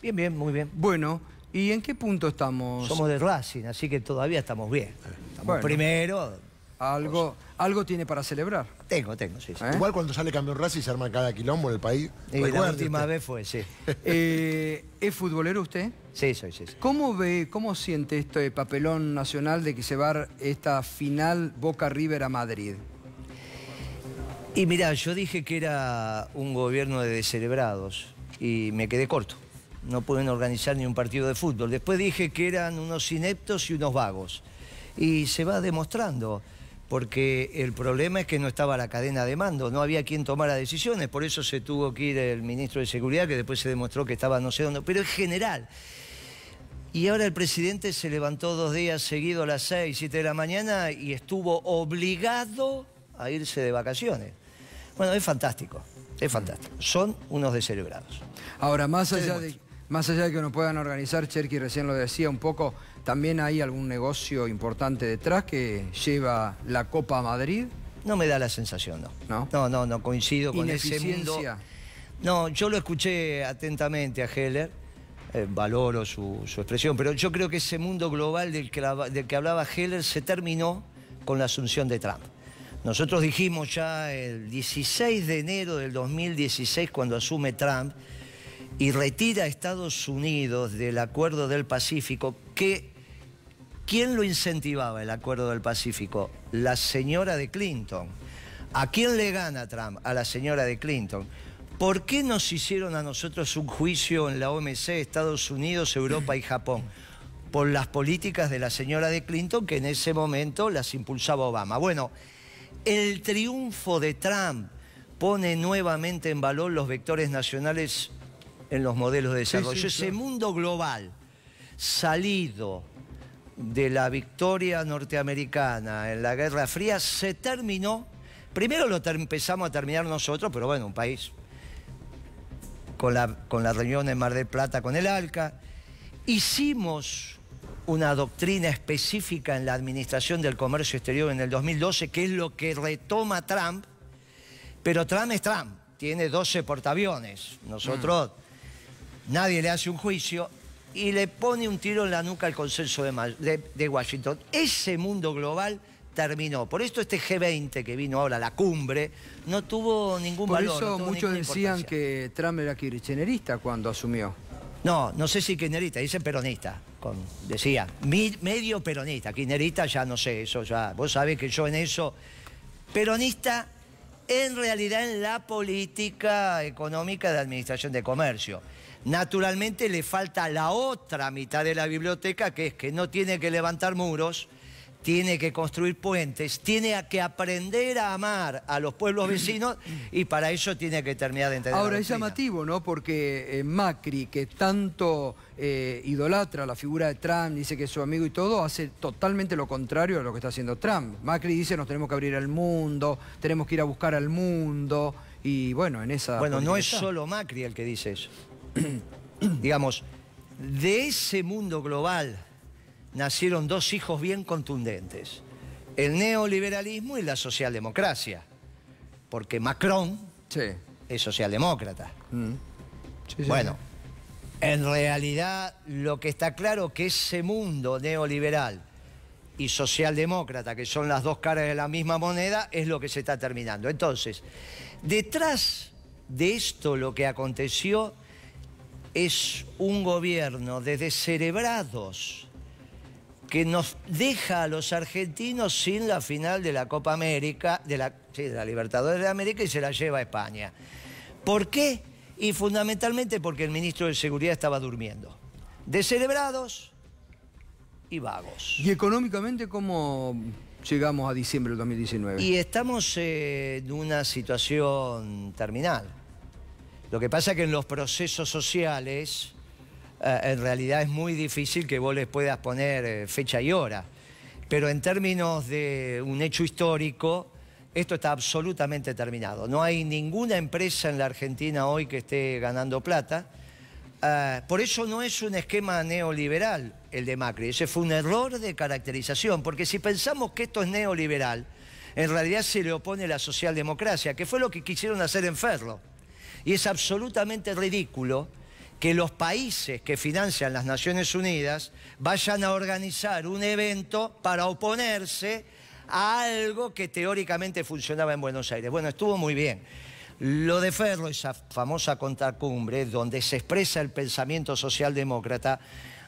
Bien, bien, muy bien. Bueno, ¿y en qué punto estamos? Somos de Racing, así que todavía estamos bien. Estamos primero. Algo, algo tiene para celebrar. Tengo, tengo, sí. ¿Eh? Igual cuando sale campeón Racing se arma cada quilombo en el país. la última vez fue, sí. Eh, ¿Es futbolero usted? Sí, soy, sí, ¿Cómo ve, cómo siente este papelón nacional de que se va esta final Boca River a Madrid? Y mirá, yo dije que era un gobierno de celebrados y me quedé corto no pueden organizar ni un partido de fútbol. Después dije que eran unos ineptos y unos vagos. Y se va demostrando, porque el problema es que no estaba la cadena de mando, no había quien tomara decisiones, por eso se tuvo que ir el ministro de Seguridad, que después se demostró que estaba no sé dónde, pero en general. Y ahora el presidente se levantó dos días seguidos a las 6, 7 de la mañana y estuvo obligado a irse de vacaciones. Bueno, es fantástico, es fantástico. Son unos descelebrados. Ahora, más allá de... Más allá de que nos puedan organizar, Cherky recién lo decía un poco, también hay algún negocio importante detrás que lleva la Copa a Madrid. No me da la sensación, no. No, no, no, coincido con ese mundo. No, yo lo escuché atentamente a Heller, eh, valoro su, expresión, pero yo creo que ese mundo global del que hablaba Heller se terminó con la asunción de Trump. Nosotros dijimos ya el 16 de enero del 2016, cuando asume Trump, y retira a Estados Unidos del Acuerdo del Pacífico, ¿quién lo incentivaba el Acuerdo del Pacífico? La señora de Clinton. ¿A quién le gana Trump? A la señora de Clinton. ¿Por qué nos hicieron a nosotros un juicio en la OMC, Estados Unidos, Europa y Japón? Por las políticas de la señora de Clinton, que en ese momento las impulsaba Obama. Bueno, el triunfo de Trump pone nuevamente en valor los vectores nacionales en los modelos de desarrollo. Ese mundo global, salido de la victoria norteamericana en la Guerra Fría, se terminó. Primero lo empezamos a terminar nosotros, pero bueno, un país con la, con la reunión en Mar del Plata con el ALCA. Hicimos una doctrina específica en la administración del comercio exterior en el 2012, que es lo que retoma Trump, pero Trump es Trump, tiene 12 portaaviones. Nosotros mm nadie le hace un juicio y le pone un tiro en la nuca al consenso de, Washington. Ese mundo global terminó. Por esto este G20 que vino ahora, la cumbre, no tuvo ningún valor. Por eso muchos decían que Trump era kirchnerista cuando asumió. No, no sé si kirchnerista, dice peronista. decía, medio peronista. Kirchnerista ya no sé, eso ya. Vos sabés que yo en eso. Peronista en realidad en la política económica de Administración de Comercio. Naturalmente le falta la otra mitad de la biblioteca, que es que no tiene que levantar muros, tiene que construir puentes, tiene que aprender a amar a los pueblos vecinos y para eso tiene que terminar de entender. Ahora es llamativo, ¿no? Porque eh, Macri, que tanto eh, idolatra la figura de Trump, dice que es su amigo y todo, hace totalmente lo contrario a lo que está haciendo Trump. Macri dice nos tenemos que abrir al mundo, tenemos que ir a buscar al mundo y bueno, en esa... Bueno, no es solo Macri el que dice eso. Digamos, de ese mundo global nacieron dos hijos bien contundentes, el neoliberalismo y la socialdemocracia, porque Macron es socialdemócrata. Mm. bueno, en realidad lo que está claro que ese mundo neoliberal y socialdemócrata, que son las dos caras de la misma moneda, es lo que se está terminando. Entonces, detrás de esto lo que aconteció es un gobierno de descerebrados que nos deja a los argentinos sin la final de la Copa América, de la, Libertadores de América y se la lleva a España. ¿Por qué? Y fundamentalmente porque el ministro de Seguridad estaba durmiendo. Deselebrados y vagos. ¿Y económicamente cómo llegamos a diciembre del 2019? Y estamos en una situación terminal. Lo que pasa es que en los procesos sociales eh, en realidad es muy difícil que vos les puedas poner eh, fecha y hora. Pero en términos de un hecho histórico, esto está absolutamente terminado. No hay ninguna empresa en la Argentina hoy que esté ganando plata. Eh, por eso no es un esquema neoliberal el de Macri. Ese fue un error de caracterización, porque si pensamos que esto es neoliberal, en realidad se le opone la socialdemocracia, que fue lo que quisieron hacer en Ferro. Y es absolutamente ridículo que los países que financian las Naciones Unidas vayan a organizar un evento para oponerse a algo que teóricamente funcionaba en Buenos Aires. Bueno, estuvo muy bien. Lo de Ferro, esa famosa contracumbre, donde se expresa el pensamiento socialdemócrata,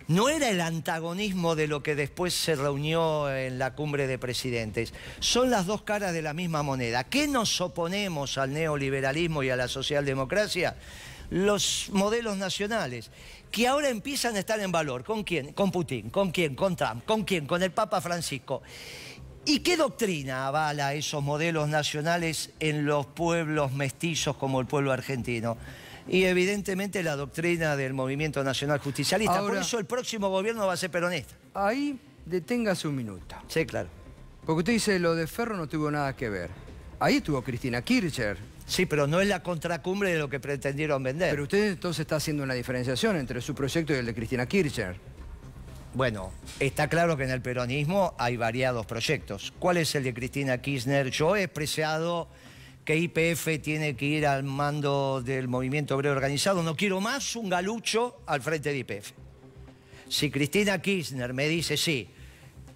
no era el antagonismo de lo que después se reunió en la cumbre de presidentes. Son las dos caras de la misma moneda. ¿Qué nos oponemos al neoliberalismo y a la socialdemocracia? los modelos nacionales, que ahora empiezan a estar en valor. ¿Con quién? Con Putin, ¿con quién? Con Trump, ¿con quién? Con el Papa Francisco. ¿Y qué doctrina avala esos modelos nacionales en los pueblos mestizos como el pueblo argentino? Y evidentemente la doctrina del movimiento nacional justicialista. Por eso el próximo gobierno va a ser peronista. Ahí deténgase un minuto. Sí, claro. Porque usted dice lo de Ferro no tuvo nada que ver. Ahí estuvo Cristina Kircher. Sí, pero no es la contracumbre de lo que pretendieron vender. Pero usted entonces está haciendo una diferenciación entre su proyecto y el de Cristina Kirchner. Bueno, está claro que en el peronismo hay variados proyectos. ¿Cuál es el de Cristina Kirchner? Yo he expresado que IPF tiene que ir al mando del movimiento obrero organizado. No quiero más un galucho al frente de IPF. Si Cristina Kirchner me dice sí,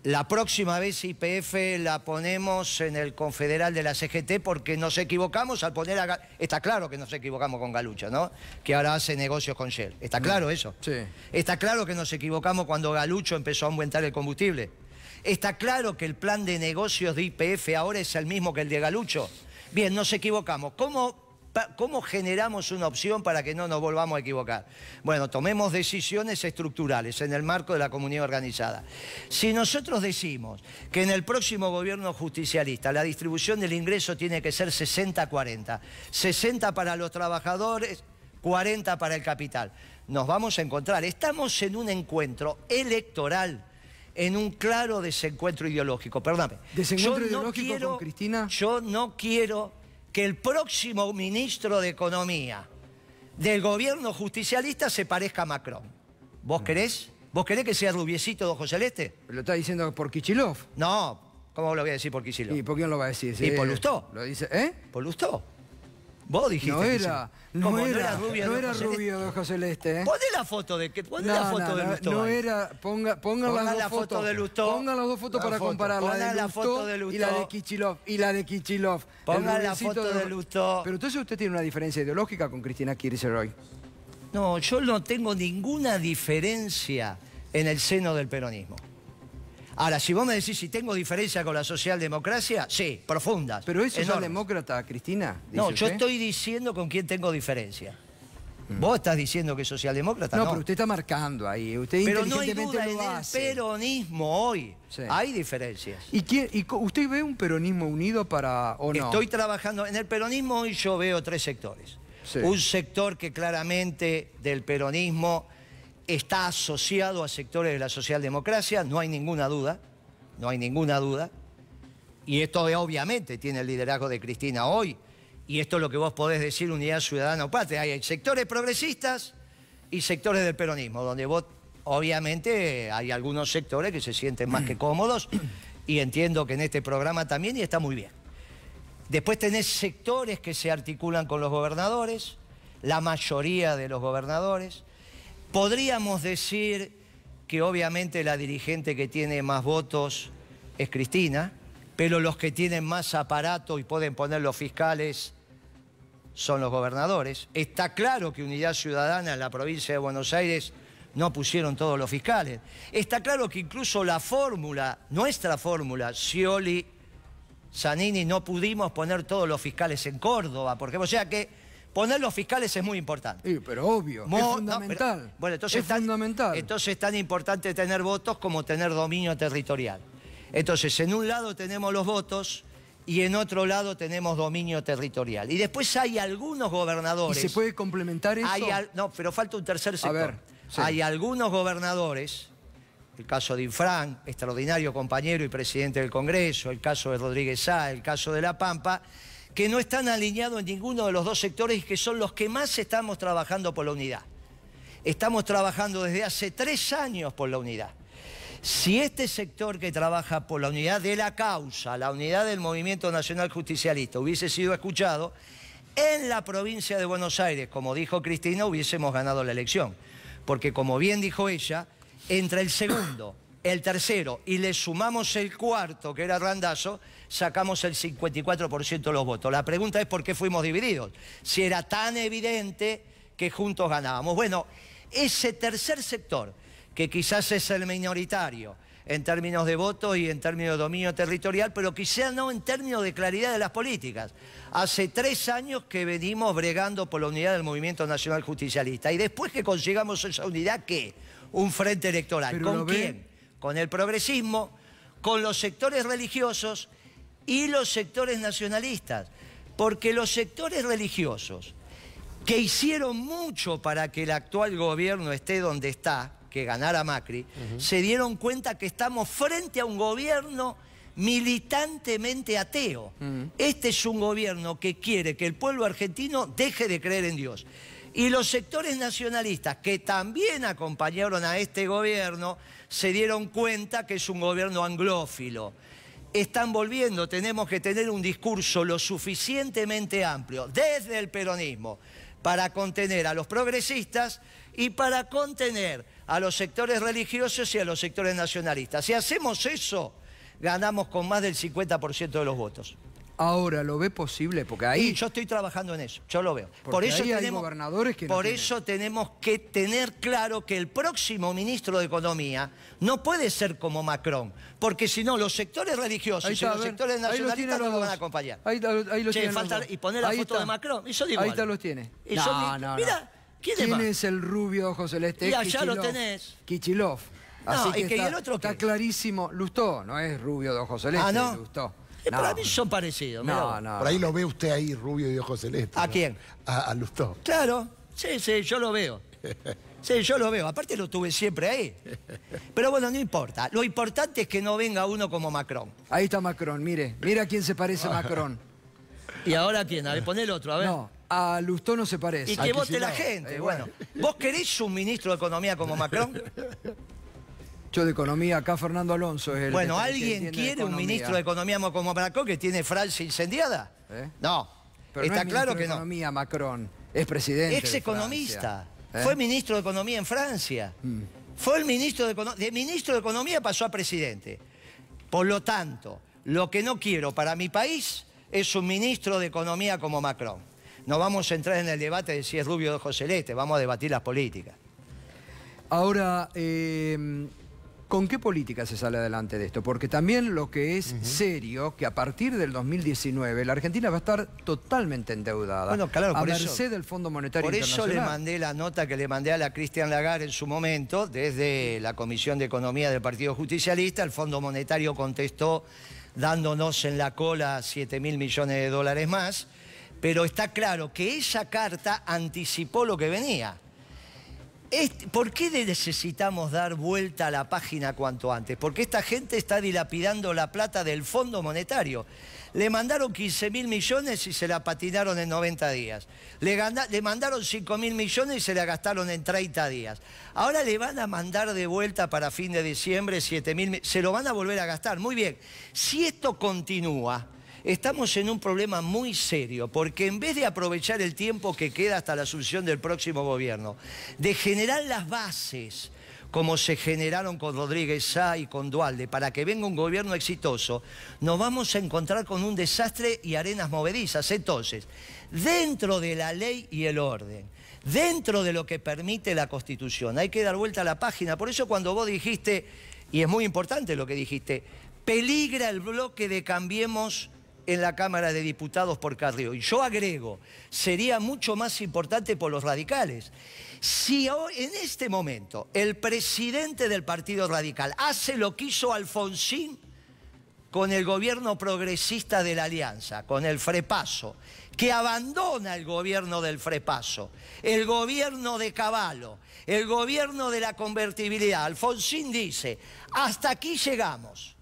la próxima vez IPF la ponemos en el confederal de la CGT porque nos equivocamos al poner a... Está claro que nos equivocamos con Galucho, ¿no? Que ahora hace negocios con Shell. ¿Está mm. claro eso? Sí. Está claro que nos equivocamos cuando Galucho empezó a aumentar el combustible. Está claro que el plan de negocios de IPF ahora es el mismo que el de Galucho. Bien, nos equivocamos. ¿Cómo ¿Cómo generamos una opción para que no nos volvamos a equivocar? Bueno, tomemos decisiones estructurales en el marco de la comunidad organizada. Si nosotros decimos que en el próximo gobierno justicialista la distribución del ingreso tiene que ser 60-40, 60 para los trabajadores, 40 para el capital, nos vamos a encontrar. Estamos en un encuentro electoral en un claro desencuentro ideológico. Perdóname. ¿Desencuentro ideológico con Cristina? Yo no quiero que el próximo ministro de Economía del gobierno justicialista se parezca a Macron. ¿Vos mm. querés? ¿Vos querés que sea rubiecito o José celeste? ¿Lo está diciendo por Kichilov? No, ¿cómo lo voy a decir por Kichilov? ¿Y por quién lo va a decir? ¿Y por Lustó? ¿Lo dice? ¿Eh? Por Lustó. Vos dijiste. No era, no, era, rubia, no era ¿eh? rubio de ojo celeste. ¿eh? la foto de que poné la foto de Lustó. No era, ponga, las la de Pongan las dos fotos para compararlas, la, foto de Lustó y la de Kichilov y la de Pongan la foto de, de Lustó. Pero entonces usted tiene una diferencia ideológica con Cristina Kirchner hoy. No, yo no tengo ninguna diferencia en el seno del peronismo. Ahora, si vos me decís si tengo diferencia con la socialdemocracia, sí, profunda. ¿Pero es socialdemócrata, Cristina? No, yo estoy diciendo con quién tengo diferencia. Mm. Vos estás diciendo que es socialdemócrata, no, pero usted está marcando ahí. Usted pero no hay duda, en el peronismo hoy hay diferencias. ¿Y, usted ve un peronismo unido para o no? Estoy trabajando... En el peronismo hoy yo veo tres sectores. Un sector que claramente del peronismo está asociado a sectores de la socialdemocracia, no hay ninguna duda, no hay ninguna duda. Y esto obviamente tiene el liderazgo de Cristina hoy, y esto es lo que vos podés decir unidad ciudadana o patria. Hay sectores progresistas y sectores del peronismo, donde vos obviamente hay algunos sectores que se sienten más que cómodos, y entiendo que en este programa también, y está muy bien. Después tenés sectores que se articulan con los gobernadores, la mayoría de los gobernadores, Podríamos decir que obviamente la dirigente que tiene más votos es Cristina, pero los que tienen más aparato y pueden poner los fiscales son los gobernadores. Está claro que Unidad Ciudadana en la provincia de Buenos Aires no pusieron todos los fiscales. Está claro que incluso la fórmula, nuestra fórmula, Scioli, Zanini, no pudimos poner todos los fiscales en Córdoba, porque o sea que Poner los fiscales es muy importante. Sí, pero obvio, es fundamental. bueno, entonces es tan, fundamental. Entonces es tan importante tener votos como tener dominio territorial. Entonces, en un lado tenemos los votos y en otro lado tenemos dominio territorial. Y después hay algunos gobernadores... se puede complementar eso? no, pero falta un tercer sector. A ver, Hay algunos gobernadores, el caso de Infran, extraordinario compañero y presidente del Congreso, el caso de Rodríguez Sá, el caso de La Pampa que no están alineados en ninguno de los dos sectores y que son los que más estamos trabajando por la unidad. Estamos trabajando desde hace tres años por la unidad. Si este sector que trabaja por la unidad de la causa, la unidad del Movimiento Nacional Justicialista, hubiese sido escuchado, en la provincia de Buenos Aires, como dijo Cristina, hubiésemos ganado la elección. Porque como bien dijo ella, entre el segundo el tercero y le sumamos el cuarto, que era Randazo, sacamos el 54% de los votos. La pregunta es por qué fuimos divididos, si era tan evidente que juntos ganábamos. Bueno, ese tercer sector, que quizás es el minoritario en términos de votos y en términos de dominio territorial, pero quizás no en términos de claridad de las políticas. Hace tres años que venimos bregando por la unidad del Movimiento Nacional Justicialista y después que consigamos esa unidad, ¿qué? Un frente electoral. ¿Con quién? con el progresismo, con los sectores religiosos y los sectores nacionalistas. Porque los sectores religiosos, que hicieron mucho para que el actual gobierno esté donde está, que ganara Macri, se dieron cuenta que estamos frente a un gobierno militantemente ateo. Mm. Este es un gobierno que quiere que el pueblo argentino deje de creer en Dios. Y los sectores nacionalistas que también acompañaron a este gobierno se dieron cuenta que es un gobierno anglófilo. Están volviendo, tenemos que tener un discurso lo suficientemente amplio desde el peronismo para contener a los progresistas y para contener a los sectores religiosos y a los sectores nacionalistas. Si hacemos eso, ganamos con más del 50% de los votos. Ahora, ¿lo ve posible? Porque ahí... yo estoy trabajando en eso, yo lo veo. por eso tenemos, gobernadores que Por eso tenemos que tener claro que el próximo ministro de Economía no puede ser como Macron, porque si no, los sectores religiosos y los sectores nacionalistas no lo van a acompañar. Ahí, ahí lo Y poner la foto de Macron, Ahí los tiene. Y no, Mira, ¿quién, es el rubio ojos celeste? Y allá lo tenés. Kichilov. Así está, clarísimo. Lustó, no es rubio de ojos celeste, ah, Lustó. Eh, para mí son parecidos. Por ahí lo ve usted ahí, rubio y ojos celestes. ¿A quién? A, Lustó. Claro, sí, sí, yo lo veo. Sí, yo lo veo. Aparte lo tuve siempre ahí. Pero bueno, no importa. Lo importante es que no venga uno como Macron. Ahí está Macron, mire. Mira a quién se parece Macron. ¿Y ahora quién? A ver, pon el otro, a ver. No, a Lustó no se parece. Y que vote la gente. Eh, bueno, ¿vos querés un ministro de Economía como Macron? de Economía, acá Fernando Alonso es el... Bueno, ¿alguien quiere un ministro de Economía como Macron que tiene Francia incendiada? ¿Eh? No, Pero está no claro que de Economía, Macron, es presidente Ex economista, fue ¿Eh? ministro de Economía en Francia. Mm. Fue el ministro de Economía, de ministro de Economía pasó a presidente. Por lo tanto, lo que no quiero para mi país es un ministro de Economía como Macron. No vamos a entrar en el debate de si es rubio o de vamos a debatir las políticas. Ahora, eh, ¿Con qué política se sale adelante de esto? Porque también lo que es serio es serio, que a partir del 2019 la Argentina va a estar totalmente endeudada. Bueno, claro, por eso, del Fondo Monetario Por eso le mandé la nota que le mandé a la Cristian Lagarde en su momento, desde la Comisión de Economía del Partido Justicialista, el Fondo Monetario contestó dándonos en la cola 7 mil millones de dólares más, pero está claro que esa carta anticipó lo que venía. ¿Por qué necesitamos dar vuelta a la página cuanto antes? Porque esta gente está dilapidando la plata del Fondo Monetario. Le mandaron 15 mil millones y se la patinaron en 90 días. Le, mandaron 5 mil millones y se la gastaron en 30 días. Ahora le van a mandar de vuelta para fin de diciembre 7 mil. Se lo van a volver a gastar. Muy bien. Si esto continúa, estamos en un problema muy serio, porque en vez de aprovechar el tiempo que queda hasta la asunción del próximo gobierno, de generar las bases como se generaron con Rodríguez Sá y con Dualde, para que venga un gobierno exitoso, nos vamos a encontrar con un desastre y arenas movedizas. Entonces, dentro de la ley y el orden, dentro de lo que permite la Constitución, hay que dar vuelta a la página. Por eso cuando vos dijiste, y es muy importante lo que dijiste, peligra el bloque de Cambiemos en la Cámara de Diputados por Carrió. Y yo agrego, sería mucho más importante por los radicales. Si en este momento el presidente del Partido Radical hace lo que hizo Alfonsín con el gobierno progresista de la Alianza, con el Frepaso, que abandona el gobierno del Frepaso, el gobierno de Caballo, el gobierno de la convertibilidad. Alfonsín dice, hasta aquí llegamos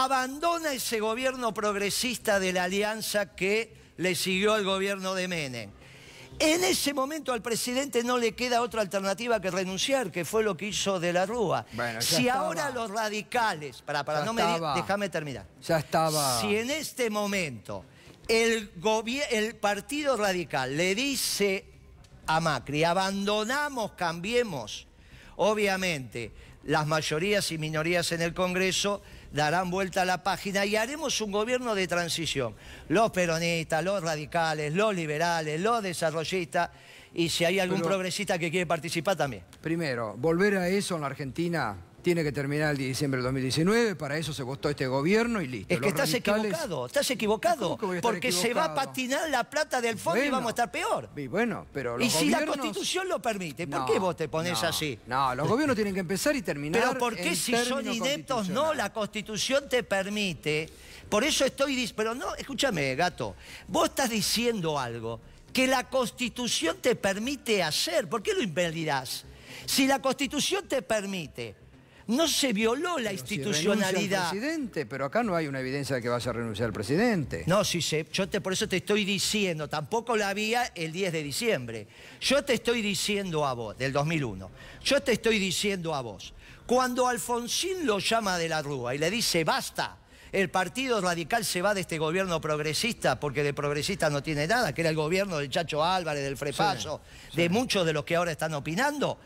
abandona ese gobierno progresista de la alianza que le siguió al gobierno de Menem. En ese momento al presidente no le queda otra alternativa que renunciar, que fue lo que hizo de la Rúa. si ahora los radicales, para, para no déjame terminar. Si en este momento el, el Partido Radical le dice a Macri, abandonamos, cambiemos, obviamente las mayorías y minorías en el Congreso darán vuelta a la página y haremos un gobierno de transición. Los peronistas, los radicales, los liberales, los desarrollistas y si hay algún progresista que quiere participar también. Primero, volver a eso en la Argentina tiene que terminar el diciembre del 2019, para eso se votó este gobierno y listo. Es que estás equivocado, estás equivocado, porque se va a patinar la plata del fondo y vamos a estar peor. Y bueno, pero Y si la Constitución lo permite, ¿por qué vos te pones así? No, los gobiernos tienen que empezar y terminar Pero ¿por qué si son ineptos no? La Constitución te permite. Por eso estoy... Pero no, escúchame, gato, vos estás diciendo algo que la Constitución te permite hacer. ¿Por qué lo impedirás? Si la Constitución te permite no se violó la institucionalidad. Si presidente, pero acá no hay una evidencia de que vaya a renunciar el presidente. No, sí, si yo te, por eso te estoy diciendo, tampoco la había el 10 de diciembre. Yo te estoy diciendo a vos, del 2001, yo te estoy diciendo a vos, cuando Alfonsín lo llama de la Rúa y le dice, basta, el Partido Radical se va de este gobierno progresista, porque de progresista no tiene nada, que era el gobierno del Chacho Álvarez, del Frepaso, de muchos de los que ahora están opinando.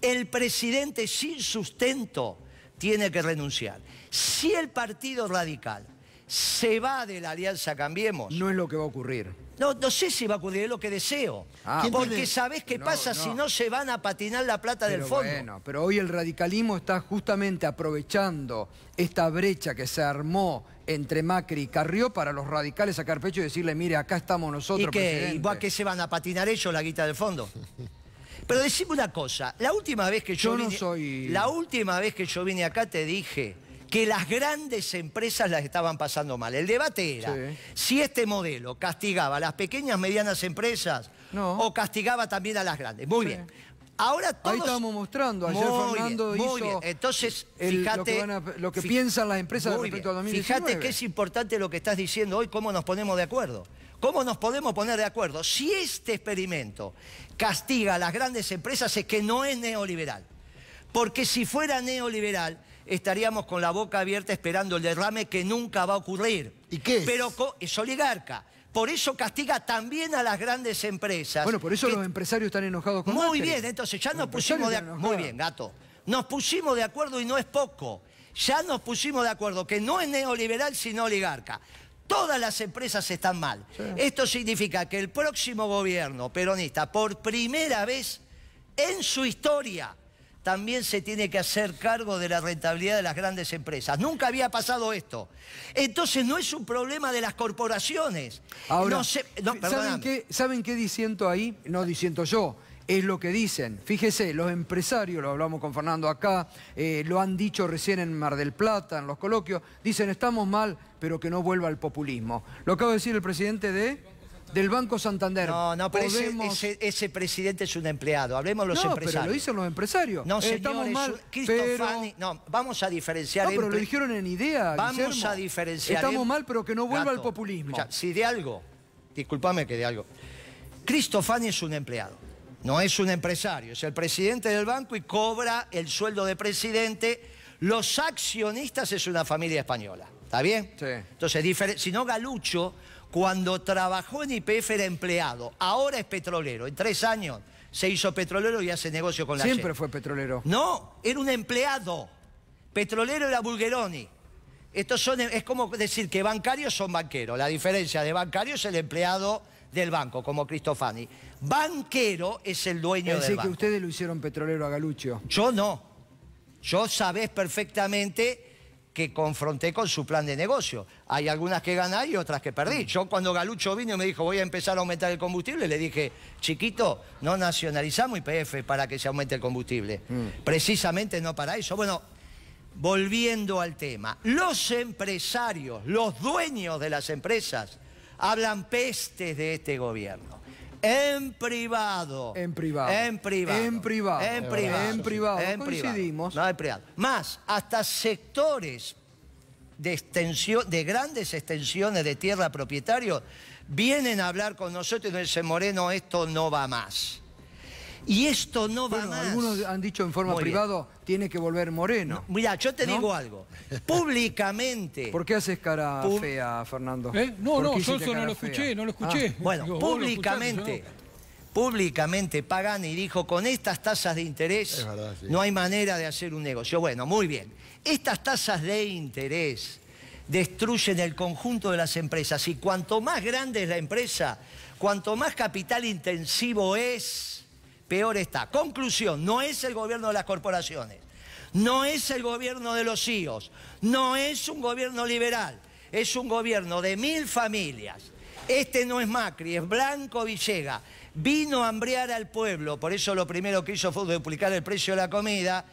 El presidente sin sustento tiene que renunciar. Si el Partido Radical se va de la Alianza Cambiemos... No es lo que va a ocurrir. No, no sé si va a ocurrir, es lo que deseo. Ah, porque sabés qué pasa si no se van a patinar la plata del fondo. Bueno, pero hoy el radicalismo está justamente aprovechando esta brecha que se armó entre Macri y Carrió para los radicales sacar pecho y decirle, mire, acá estamos nosotros, ¿Y qué? ¿Y que se van a patinar ellos la guita del fondo. Pero decime una cosa, la última vez que yo, vine, la última vez que yo vine acá te dije que las grandes empresas las estaban pasando mal. El debate era si este modelo castigaba a las pequeñas medianas empresas o castigaba también a las grandes. Muy bien. Ahora todos... Ahí estábamos mostrando, ayer Fernando muy hizo Entonces, fíjate, lo que, piensan las empresas respecto Fíjate que es importante lo que estás diciendo hoy, cómo nos ponemos de acuerdo. ¿Cómo nos podemos poner de acuerdo? Si este experimento castiga a las grandes empresas es que no es neoliberal. Porque si fuera neoliberal, estaríamos con la boca abierta esperando el derrame que nunca va a ocurrir. ¿Y qué es? Pero es oligarca por eso castiga también a las grandes empresas. Bueno, por eso los empresarios están enojados con Muy bien, entonces ya nos pusimos de acuerdo. Muy bien, gato. Nos pusimos de acuerdo y no es poco. Ya nos pusimos de acuerdo que no es neoliberal sino oligarca. Todas las empresas están mal. Esto significa que el próximo gobierno peronista, por primera vez en su historia, también se tiene que hacer cargo de la rentabilidad de las grandes empresas. Nunca había pasado esto. Entonces no es un problema de las corporaciones. Ahora, ¿saben, qué, diciendo ahí? No diciendo yo es lo que dicen. Fíjese, los empresarios, lo hablamos con Fernando acá, eh, lo han dicho recién en Mar del Plata, en los coloquios, dicen estamos mal, pero que no vuelva el populismo. Lo acaba de decir el presidente de del Banco Santander. No, no, pero ese, presidente es un empleado. Hablemos los empresarios. No, pero lo dicen los empresarios. No, eh, Estamos mal, Cristofani. No, vamos a diferenciar... No, pero lo dijeron en idea, Vamos a diferenciar... Estamos mal, pero que no vuelva al populismo. si de algo, discúlpame que de algo. Cristofani es un empleado, no es un empresario. Es el presidente del banco y cobra el sueldo de presidente. Los accionistas es una familia española, ¿está bien? Sí. Entonces, si no, Galucho cuando trabajó en IPF era empleado, ahora es petrolero. En tres años se hizo petrolero y hace negocio con la Siempre fue petrolero. No, era un empleado. Petrolero era Bulgeroni. Estos son, es como decir que bancarios son banqueros. La diferencia de bancario es el empleado del banco, como Cristofani. Banquero es el dueño del banco. que ustedes lo hicieron petrolero a Galuccio. Yo no. Yo sabés perfectamente que confronté con su plan de negocio. Hay algunas que gané y otras que perdí. Mm. Yo cuando Galucho vino y me dijo, voy a empezar a aumentar el combustible, le dije, chiquito, no nacionalizamos IPF para que se aumente el combustible. Mm. Precisamente no para eso. Bueno, volviendo al tema, los empresarios, los dueños de las empresas, hablan pestes de este gobierno. En privado. En privado. En privado. En privado. En privado. En privado. En Coincidimos. No, en privado. Más, hasta sectores de, extensión, de grandes extensiones de tierra propietario vienen a hablar con nosotros y nos dicen, Moreno, esto no va más. Y esto no va más. Algunos han dicho en forma privada, tiene que volver Moreno. mira, yo te digo algo públicamente. ¿Por qué haces cara fea, Fernando? ¿Eh? No, no, yo eso no lo escuché, ah, no lo escuché. bueno, públicamente, públicamente, pagan y dijo, con estas tasas de interés no hay manera de hacer un negocio. Bueno, muy bien. Estas tasas de interés destruyen el conjunto de las empresas y cuanto más grande es la empresa, cuanto más capital intensivo es, peor está. Conclusión, no es el gobierno de las corporaciones no es el gobierno de los CIOs, no es un gobierno liberal, es un gobierno de mil familias. Este no es Macri, es Blanco Villega. Vino a hambriar al pueblo, por eso lo primero que hizo fue duplicar el precio de la comida.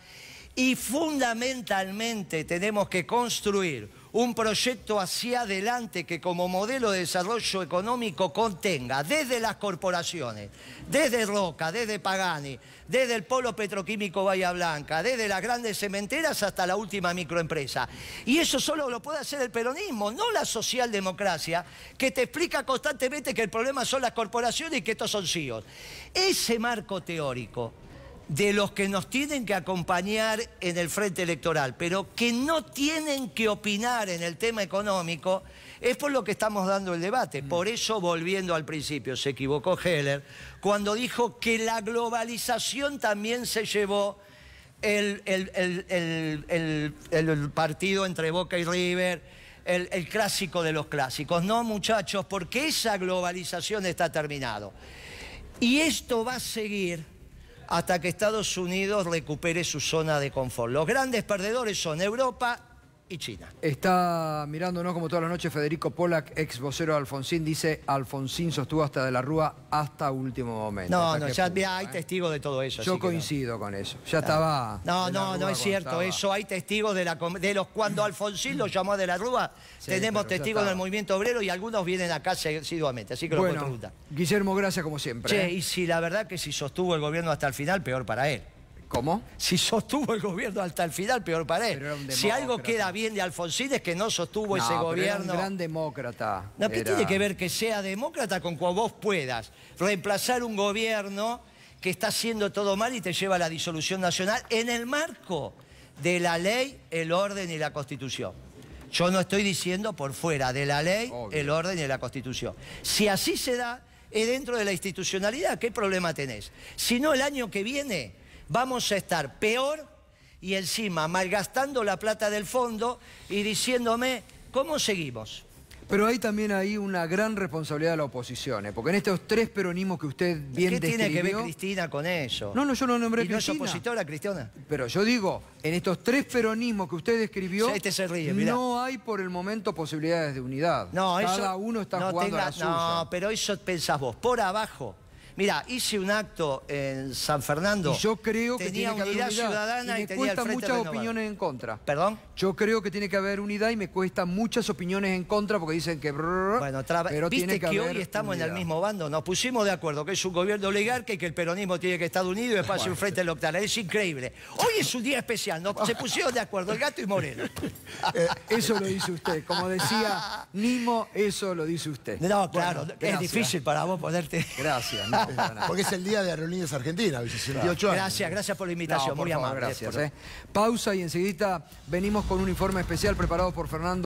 Y fundamentalmente tenemos que construir un proyecto hacia adelante que como modelo de desarrollo económico contenga desde las corporaciones, desde Roca, desde Pagani, desde el polo petroquímico Bahía Blanca, desde las grandes cementeras hasta la última microempresa. Y eso solo lo puede hacer el peronismo, no la socialdemocracia, que te explica constantemente que el problema son las corporaciones y que estos son síos. E Ese marco teórico de los que nos tienen que acompañar en el frente electoral, pero que no tienen que opinar en el tema económico, es por lo que estamos dando el debate. Mm. Por eso, volviendo al principio, se equivocó Heller cuando dijo que la globalización también se llevó el, partido entre Boca y River, el clásico de los clásicos. No, muchachos, porque esa globalización está terminado. Y esto va a seguir hasta que Estados Unidos recupere su zona de confort. Los grandes perdedores son Europa y China. Está mirándonos como toda la noche Federico Polak, ex vocero de Alfonsín, dice Alfonsín sostuvo hasta de la Rúa hasta último momento. No, no, ya hay ¿eh? testigos de todo eso. Yo coincido con eso, ya estaba... No, no, no es cierto eso, hay testigos de, la, de los... Cuando Alfonsín lo llamó de la Rúa, tenemos testigos del movimiento obrero y algunos vienen acá asiduamente, así que lo bueno, Guillermo, gracias como siempre. ¿eh? y si la verdad que si sostuvo el gobierno hasta el final, peor para él. ¿Cómo? Si sostuvo el gobierno hasta el final, peor para él. Si algo queda bien de Alfonsín es que no sostuvo ese gobierno. un gran demócrata. No, ¿qué tiene que ver que sea demócrata con cual vos puedas? Reemplazar un gobierno que está haciendo todo mal y te lleva a la disolución nacional en el marco de la ley, el orden y la constitución. Yo no estoy diciendo por fuera de la ley, el orden y la constitución. Si así se da, es dentro de la institucionalidad. ¿Qué problema tenés? Si no, el año que viene vamos a estar peor y encima malgastando la plata del fondo y diciéndome cómo seguimos. Pero hay también ahí una gran responsabilidad de la oposición, ¿eh? porque en estos tres peronismos que usted bien ¿Qué tiene que ver Cristina con eso? No, no, yo no nombré Cristina. no es opositora Cristina? Pero yo digo, en estos tres peronismos que usted escribió este no hay por el momento posibilidades de unidad. No, Cada uno está jugando a la suya. No, pero eso pensás vos. Por abajo Mira, hice un acto en San Fernando. yo creo que tenía tiene unidad ciudadana y, me y cuesta muchas opiniones en contra. ¿Perdón? Yo creo que tiene que haber unidad y me cuesta muchas opiniones en contra porque dicen que... Bueno, bueno, pero viste tiene que, hoy estamos en el mismo bando. Nos pusimos de acuerdo que es un gobierno legal, y que el peronismo tiene que estar unido y después fácil un frente al Es increíble. Hoy es un día especial. Nos, se pusieron de acuerdo el gato y Moreno. Eh, eso lo dice usted. Como decía Nimo, eso lo dice usted. No, claro. es difícil para vos ponerte... Gracias. No. Porque es el día de Aerolíneas Argentinas, Gracias, gracias por la invitación, muy amable. Gracias. Eh. Pausa y enseguida venimos con un informe especial preparado por Fernando.